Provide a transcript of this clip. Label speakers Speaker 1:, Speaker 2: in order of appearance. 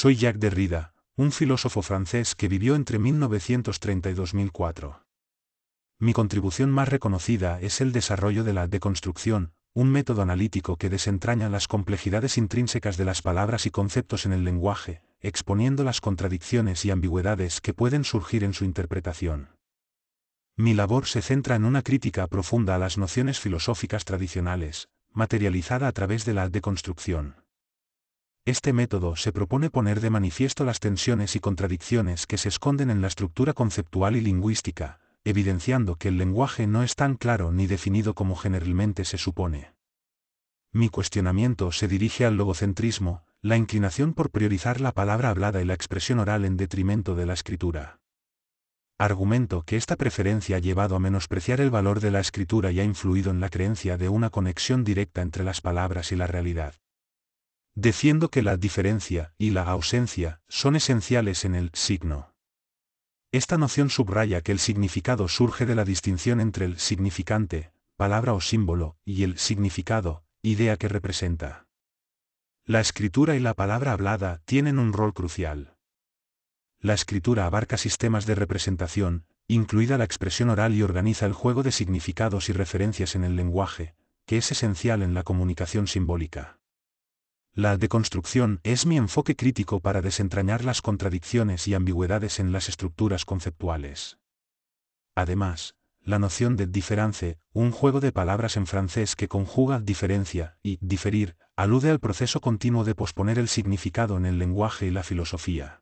Speaker 1: Soy Jacques Derrida, un filósofo francés que vivió entre 1930 y 2004. Mi contribución más reconocida es el desarrollo de la deconstrucción, un método analítico que desentraña las complejidades intrínsecas de las palabras y conceptos en el lenguaje, exponiendo las contradicciones y ambigüedades que pueden surgir en su interpretación. Mi labor se centra en una crítica profunda a las nociones filosóficas tradicionales, materializada a través de la deconstrucción. Este método se propone poner de manifiesto las tensiones y contradicciones que se esconden en la estructura conceptual y lingüística, evidenciando que el lenguaje no es tan claro ni definido como generalmente se supone. Mi cuestionamiento se dirige al logocentrismo, la inclinación por priorizar la palabra hablada y la expresión oral en detrimento de la escritura. Argumento que esta preferencia ha llevado a menospreciar el valor de la escritura y ha influido en la creencia de una conexión directa entre las palabras y la realidad. Defiendo que la diferencia y la ausencia son esenciales en el signo. Esta noción subraya que el significado surge de la distinción entre el significante, palabra o símbolo, y el significado, idea que representa. La escritura y la palabra hablada tienen un rol crucial. La escritura abarca sistemas de representación, incluida la expresión oral y organiza el juego de significados y referencias en el lenguaje, que es esencial en la comunicación simbólica. La deconstrucción es mi enfoque crítico para desentrañar las contradicciones y ambigüedades en las estructuras conceptuales. Además, la noción de «différence», un juego de palabras en francés que conjuga diferencia y diferir, alude al proceso continuo de posponer el significado en el lenguaje y la filosofía.